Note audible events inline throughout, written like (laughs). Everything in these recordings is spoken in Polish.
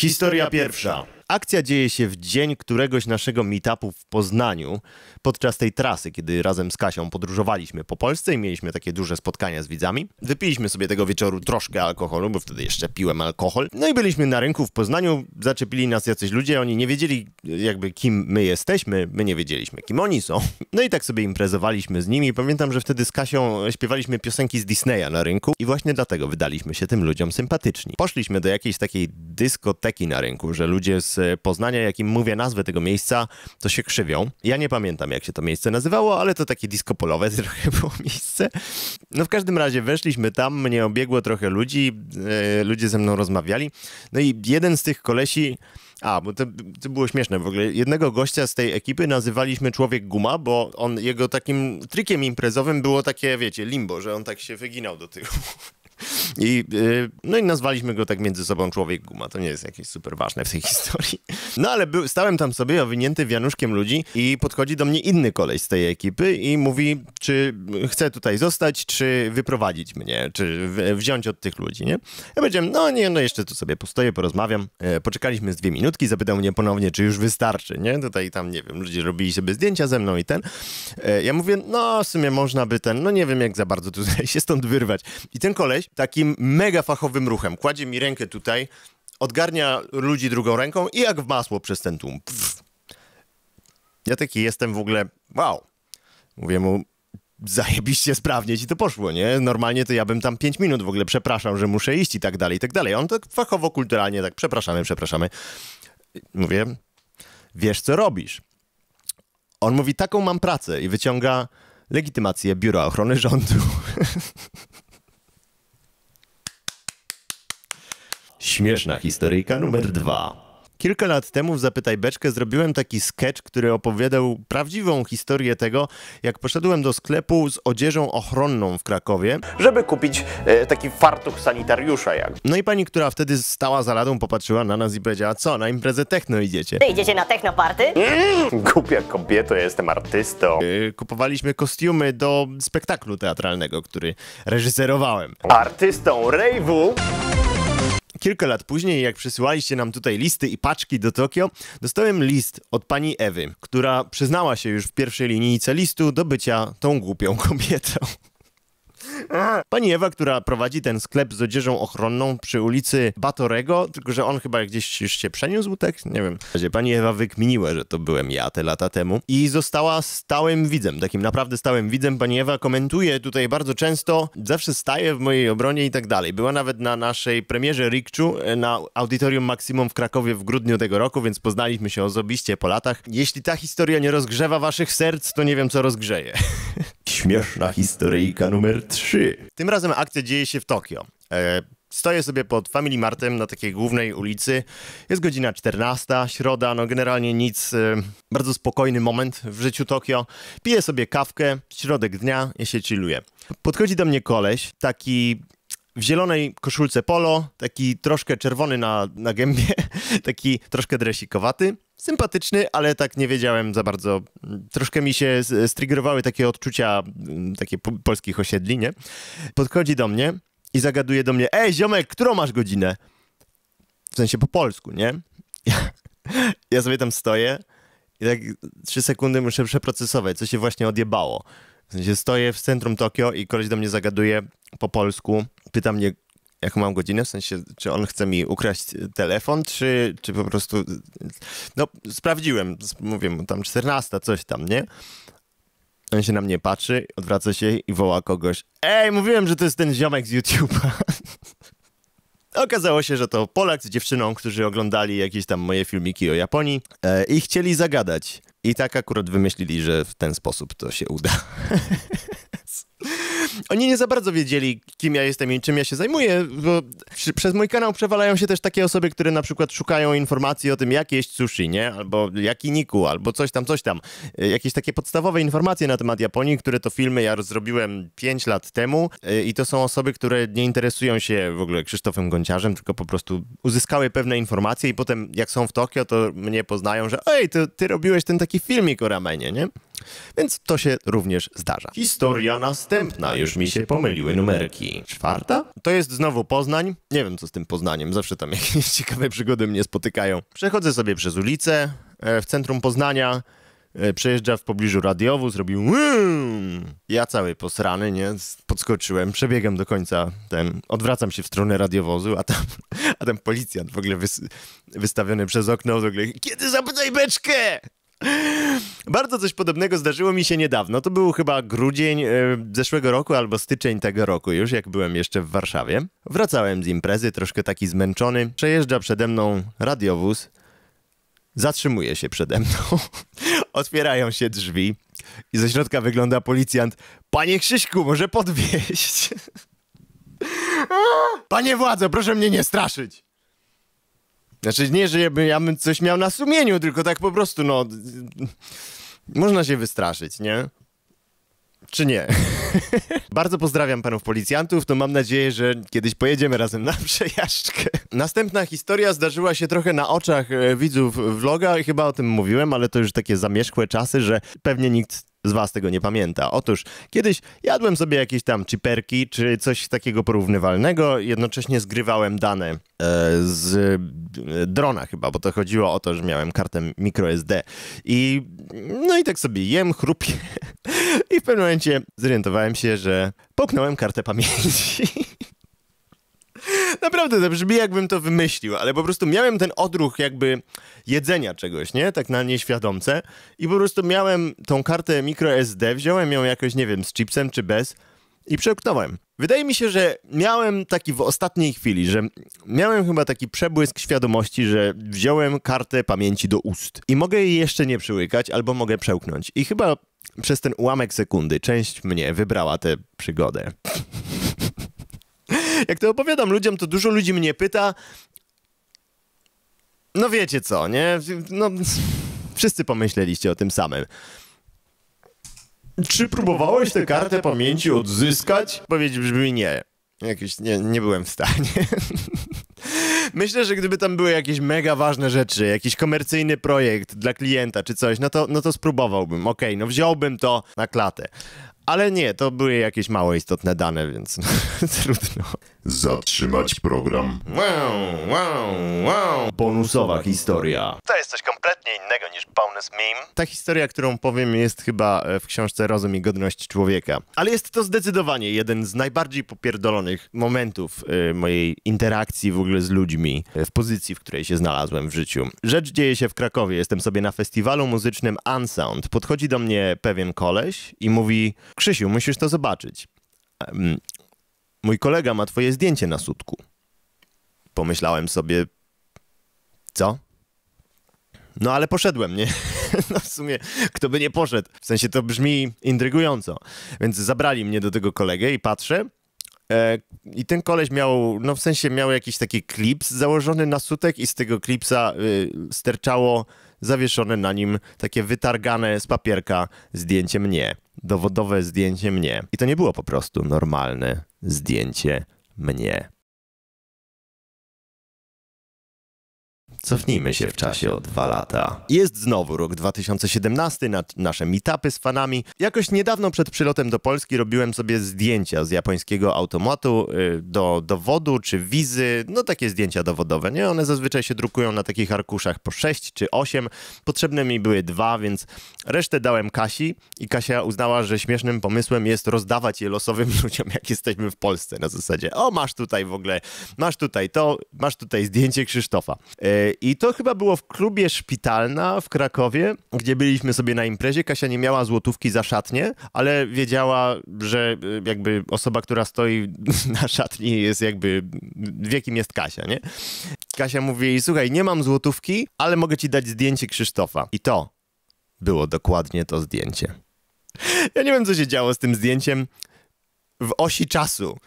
Historia pierwsza. Akcja dzieje się w dzień któregoś naszego meetupu w Poznaniu, podczas tej trasy, kiedy razem z Kasią podróżowaliśmy po Polsce i mieliśmy takie duże spotkania z widzami. Wypiliśmy sobie tego wieczoru troszkę alkoholu, bo wtedy jeszcze piłem alkohol. No i byliśmy na rynku w Poznaniu, zaczepili nas jacyś ludzie, oni nie wiedzieli jakby kim my jesteśmy, my nie wiedzieliśmy kim oni są. (laughs) No i tak sobie imprezowaliśmy z nimi. Pamiętam, że wtedy z Kasią śpiewaliśmy piosenki z Disneya na rynku i właśnie dlatego wydaliśmy się tym ludziom sympatyczni. Poszliśmy do jakiejś takiej dyskoteki na rynku, że ludzie z z Poznania, jak im mówię nazwę tego miejsca, to się krzywią. Ja nie pamiętam, jak się to miejsce nazywało, ale to takie disco polowe (laughs) trochę było miejsce. No w każdym razie weszliśmy tam, mnie obiegło trochę ludzi, e, ludzie ze mną rozmawiali. No i jeden z tych kolesi... A, bo to, to, było śmieszne w ogóle. Jednego gościa z tej ekipy nazywaliśmy Człowiek Guma, bo on, jego takim trikiem imprezowym było takie, wiecie, limbo, że on tak się wyginał do tyłu. I, y, no i nazwaliśmy go tak między sobą Człowiek Guma. To nie jest jakieś super ważne w tej (laughs) historii. No ale był, stałem tam sobie owinięty wianuszkiem ludzi i podchodzi do mnie inny koleś z tej ekipy i mówi, czy chce tutaj zostać, czy wyprowadzić mnie, czy wziąć od tych ludzi, nie? Ja powiedziałem, no nie, no jeszcze tu sobie postoję, porozmawiam. E, poczekaliśmy z dwie minutki, zapytał mnie ponownie, czy już wystarczy, nie? Tutaj tam, nie wiem, ludzie robili sobie zdjęcia ze mną i ten. E, ja mówię, no w sumie można by ten, no nie wiem jak za bardzo tutaj (laughs) się stąd wyrwać. I ten koleś takim mega fachowym ruchem. Kładzie mi rękę tutaj, odgarnia ludzi drugą ręką i jak w masło przez ten tłum. Pff. Ja taki jestem w ogóle, wow. Mówię mu, zajebiście sprawnie ci to poszło, nie? Normalnie to ja bym tam 5 minut w ogóle przepraszam, że muszę iść i tak dalej, i tak dalej. On tak fachowo, kulturalnie tak przepraszamy, przepraszamy. Mówię, wiesz co robisz. On mówi, taką mam pracę i wyciąga legitymację Biura Ochrony Rządu. (laughs) Śmieszna historyjka numer dwa. Kilka lat temu w Zapytaj Beczkę zrobiłem taki sketch, który opowiadał prawdziwą historię tego, jak poszedłem do sklepu z odzieżą ochronną w Krakowie. Żeby kupić e, taki fartuch sanitariusza jak. No i pani, która wtedy stała za ladą, popatrzyła na nas i powiedziała, co, na imprezę techno idziecie? Ty idziecie na technoparty? Mm, głupia kobieto, ja jestem artystą. E, kupowaliśmy kostiumy do spektaklu teatralnego, który reżyserowałem. Artystą rejwu kilka lat później, jak przysyłaliście nam tutaj listy i paczki do Tokio, dostałem list od pani Ewy, która przyznała się już w pierwszej linijce listu do bycia tą głupią (laughs) kobietą. (laughs) Pani Ewa, która prowadzi ten sklep z odzieżą ochronną przy ulicy Batorego, tylko że on chyba gdzieś już się przeniósł, tak? Nie wiem. Pani Ewa wykminiła, że to byłem ja te lata temu i została stałym widzem, takim naprawdę stałym widzem. Pani Ewa komentuje tutaj bardzo często, zawsze staje w mojej obronie i tak dalej. Była nawet na naszej premierze Rikczu e, na Audytorium Maximum w Krakowie w grudniu tego roku, więc poznaliśmy się osobiście po latach. Jeśli ta historia nie rozgrzewa waszych serc, to nie wiem, co rozgrzeje. (laughs) Śmieszna historyjka numer 3. Tym razem akcja dzieje się w Tokio. E, stoję sobie pod Family Martem na takiej głównej ulicy. Jest godzina 14, środa, no generalnie nic. E, bardzo spokojny moment w życiu Tokio. Piję sobie kawkę, środek dnia, i się chilluję. Podchodzi do mnie koleś, taki w zielonej koszulce polo, taki troszkę czerwony na, na gębie, (laughs) taki troszkę dresikowaty sympatyczny, ale tak nie wiedziałem za bardzo. Troszkę mi się strygrowały takie odczucia mm, takie po polskich osiedli, nie? Podchodzi do mnie i zagaduje do mnie, ej ziomek, którą masz godzinę? W sensie po polsku, nie? Ja, (laughs) ja sobie tam stoję i tak trzy sekundy muszę przeprocesować, co się właśnie odjebało. W sensie stoję w centrum Tokio i koleś do mnie zagaduje po polsku, pyta mnie, jaką mam godzinę, w sensie, czy on chce mi ukraść telefon, czy, czy po prostu, no sprawdziłem, mówię mu tam 14, coś tam, nie? On się na mnie patrzy, odwraca się i woła kogoś, ej, mówiłem, że to jest ten ziomek z YouTube'a. (laughs) Okazało się, że to Polak z dziewczyną, którzy oglądali jakieś tam moje filmiki o Japonii e, i chcieli zagadać. I tak akurat wymyślili, że w ten sposób to się uda. (laughs) oni nie za bardzo wiedzieli, kim ja jestem i czym ja się zajmuję, bo przez mój kanał przewalają się też takie osoby, które na przykład szukają informacji o tym, jak jeść sushi, nie? Albo jaki niku, albo coś tam, coś tam. Y, jakieś takie podstawowe informacje na temat Japonii, które to filmy ja zrobiłem 5 lat temu y, i to są osoby, które nie interesują się w ogóle Krzysztofem Gonciarzem, tylko po prostu uzyskały pewne informacje i potem jak są w Tokio, to mnie poznają, że ej, to ty robiłeś ten taki filmik o ramenie, nie? Więc to się również zdarza. Historia następna, już mi się pomyliły numerki. Czwarta? To jest znowu Poznań. Nie wiem, co z tym Poznaniem, zawsze tam (laughs) jakieś ciekawe przygody mnie spotykają. Przechodzę sobie przez ulicę e, w centrum Poznania, e, przejeżdża w pobliżu radiowu, zrobił ja cały posrany, nie, podskoczyłem, przebiegam do końca ten, odwracam się w stronę radiowozu, a tam, a tam policjant w ogóle wys, wystawiony przez okno, w ogóle, kiedy zapytaj beczkę? Bardzo coś podobnego zdarzyło mi się niedawno. To był chyba grudzień e, zeszłego roku albo styczeń tego roku już, jak byłem jeszcze w Warszawie. Wracałem z imprezy, troszkę taki zmęczony. Przejeżdża przede mną radiowóz. Zatrzymuje się przede mną. (laughs) Otwierają się drzwi i ze środka wygląda policjant. Panie Krzyśku, może podwieźć? (laughs) Panie władzo, proszę mnie nie straszyć! Znaczy nie, że ja ja bym coś miał na sumieniu, tylko tak po prostu, no... Można się wystraszyć, nie? Czy nie? (laughs) Bardzo pozdrawiam panów policjantów, to mam nadzieję, że kiedyś pojedziemy razem na przejażdżkę. Następna historia zdarzyła się trochę na oczach e, widzów vloga i chyba o tym mówiłem, ale to już takie zamierzchłe czasy, że pewnie nikt z was tego nie pamięta. Otóż kiedyś jadłem sobie jakieś tam chiperki czy coś takiego porównywalnego, jednocześnie zgrywałem dane e, z e, drona chyba, bo to chodziło o to, że miałem kartę microSD. I no i tak sobie jem, chrupię (laughs) i w pewnym momencie zorientowałem się, że popchnąłem kartę pamięci. (laughs) (laughs) Naprawdę to brzmi, jakbym to wymyślił, ale po prostu miałem ten odruch jakby jedzenia czegoś, nie? Tak na nieświadomce. I po prostu miałem tą kartę microSD, wziąłem ją jakoś, nie wiem, z chipsem czy bez i przełknąłem. Wydaje mi się, że miałem taki w ostatniej chwili, że miałem chyba taki przebłysk świadomości, że wziąłem kartę pamięci do ust i mogę jej jeszcze nie przyłykać albo mogę przełknąć. I chyba przez ten ułamek sekundy część mnie wybrała tę przygodę. (laughs) jak to opowiadam ludziom, to dużo ludzi mnie pyta. No wiecie co, nie? No, wszyscy pomyśleliście o tym samym. Czy próbowałeś tę kartę pamięci odzyskać? Odpowiedź brzmi nie. Jakiś nie, nie byłem w stanie. (laughs) Myślę, że gdyby tam były jakieś mega ważne rzeczy, jakiś komercyjny projekt dla klienta czy coś, no to, no to spróbowałbym. Okej, okay, no wziąłbym to na klatę. Ale nie, to były jakieś mało istotne dane, więc no, (laughs) trudno. Zatrzymać program. Wow, wow, wow. Bonusowa historia. To jest coś kompletnie innego niż bonus meme. Ta historia, którą powiem, jest chyba e, w książce Rozum i Godność Człowieka. Ale jest to zdecydowanie jeden z najbardziej popierdolonych momentów e, mojej interakcji w ogóle z ludźmi, e, w pozycji, w której się znalazłem w życiu. Rzecz dzieje się w Krakowie. Jestem sobie na festiwalu muzycznym Unsound. Podchodzi do mnie pewien koleś i mówi: Krzysiu, musisz to zobaczyć Mój kolega ma twoje zdjęcie na sutku. Pomyślałem sobie, co? No ale poszedłem, nie? (laughs) No w sumie, kto by nie poszedł. W sensie to brzmi intrygująco. Więc zabrali mnie do tego kolegę i patrzę. E, I ten koleś miał, no w sensie miał jakiś taki klips założony na sutek i z tego klipsa y, sterczało zawieszone na nim takie wytargane z papierka zdjęcie mnie. Dowodowe zdjęcie mnie. I to nie było po prostu normalne zdjęcie mnie. Cofnijmy się w czasie o dwa lata. Jest znowu rok 2017, na nasze meetupy z fanami. Jakoś niedawno przed przylotem do Polski robiłem sobie zdjęcia z japońskiego automatu y, do dowodu czy wizy, no takie zdjęcia dowodowe, nie? One zazwyczaj się drukują na takich arkuszach po 6 czy 8. Potrzebne mi były dwa, więc resztę dałem Kasi i Kasia uznała, że śmiesznym pomysłem jest rozdawać je losowym (laughs) ludziom, jak jesteśmy w Polsce na zasadzie. O, masz tutaj w ogóle, masz tutaj to, masz tutaj zdjęcie Krzysztofa. Y, i to chyba było w klubie Szpitalna w Krakowie, gdzie byliśmy sobie na imprezie. Kasia nie miała złotówki za szatnie, ale wiedziała, że e, jakby osoba, która stoi (laughs) na szatni jest jakby, wiekiem jest Kasia, nie? Kasia mówi słuchaj, nie mam złotówki, ale mogę ci dać zdjęcie Krzysztofa. I to było dokładnie to zdjęcie. Ja nie wiem, co się działo z tym zdjęciem w osi czasu.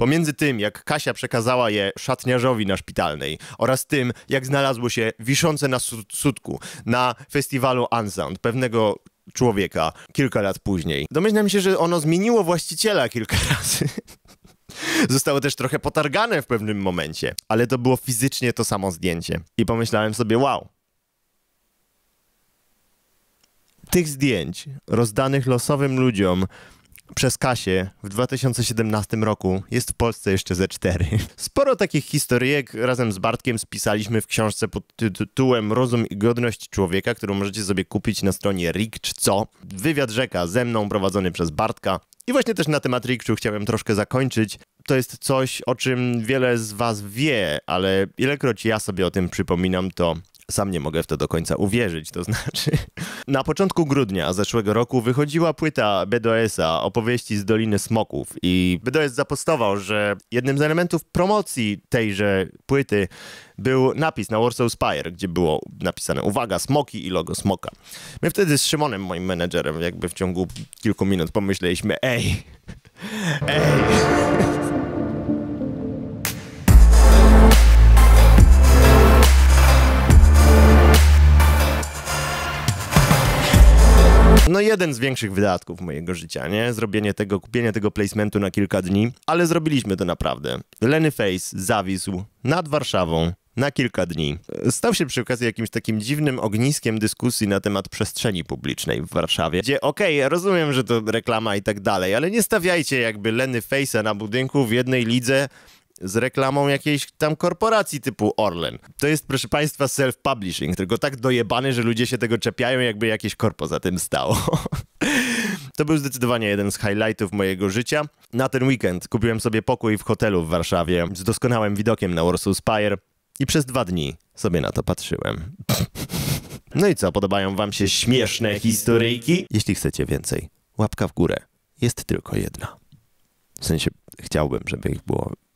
Pomiędzy tym, jak Kasia przekazała je szatniarzowi na szpitalnej oraz tym, jak znalazło się wiszące na sutku na festiwalu Unsound pewnego człowieka kilka lat później. Domyślam się, że ono zmieniło właściciela kilka (laughs) razy. Zostało też trochę potargane w pewnym momencie, ale to było fizycznie to samo zdjęcie. I pomyślałem sobie, wow. Tych zdjęć rozdanych losowym ludziom przez Kasię w 2017 roku jest w Polsce jeszcze ze cztery. Sporo takich historyjek razem z Bartkiem spisaliśmy w książce pod tytułem Rozum i godność człowieka, którą możecie sobie kupić na stronie RIK czy co. Wywiad rzeka ze mną prowadzony przez Bartka. I właśnie też na temat Rikczu chciałem troszkę zakończyć. To jest coś, o czym wiele z was wie, ale ilekroć ja sobie o tym przypominam, to sam nie mogę w to do końca uwierzyć, to znaczy. (laughs) Na początku grudnia zeszłego roku wychodziła płyta BDS-a opowieści z Doliny Smoków i BDS zapostował, że jednym z elementów promocji tejże płyty był napis na Warsaw Spire, gdzie było napisane uwaga, smoki i logo smoka. My wtedy z Szymonem, moim menedżerem, jakby w ciągu kilku minut pomyśleliśmy, ej, (laughs) ej... no jeden z większych wydatków mojego życia, nie? Zrobienie tego, kupienie tego placementu na kilka dni, ale zrobiliśmy to naprawdę. Lenny Face zawisł nad Warszawą na kilka dni. Stał się przy okazji jakimś takim dziwnym ogniskiem dyskusji na temat przestrzeni publicznej w Warszawie, gdzie okej, okay, rozumiem, że to reklama i tak dalej, ale nie stawiajcie jakby Leny Face'a na budynku w jednej lidze z reklamą jakiejś tam korporacji typu Orlen. To jest, proszę państwa, self-publishing, tylko tak dojebany, że ludzie się tego czepiają, jakby jakieś korpo za tym stało. (laughs) To był zdecydowanie jeden z highlightów mojego życia. Na ten weekend kupiłem sobie pokój w hotelu w Warszawie z doskonałym widokiem na Warsaw Spire i przez dwa dni sobie na to patrzyłem. (laughs) No i co, podobają wam się śmieszne historyjki? Jeśli chcecie więcej, łapka w górę. Jest tylko jedna. W sensie chciałbym, żeby ich było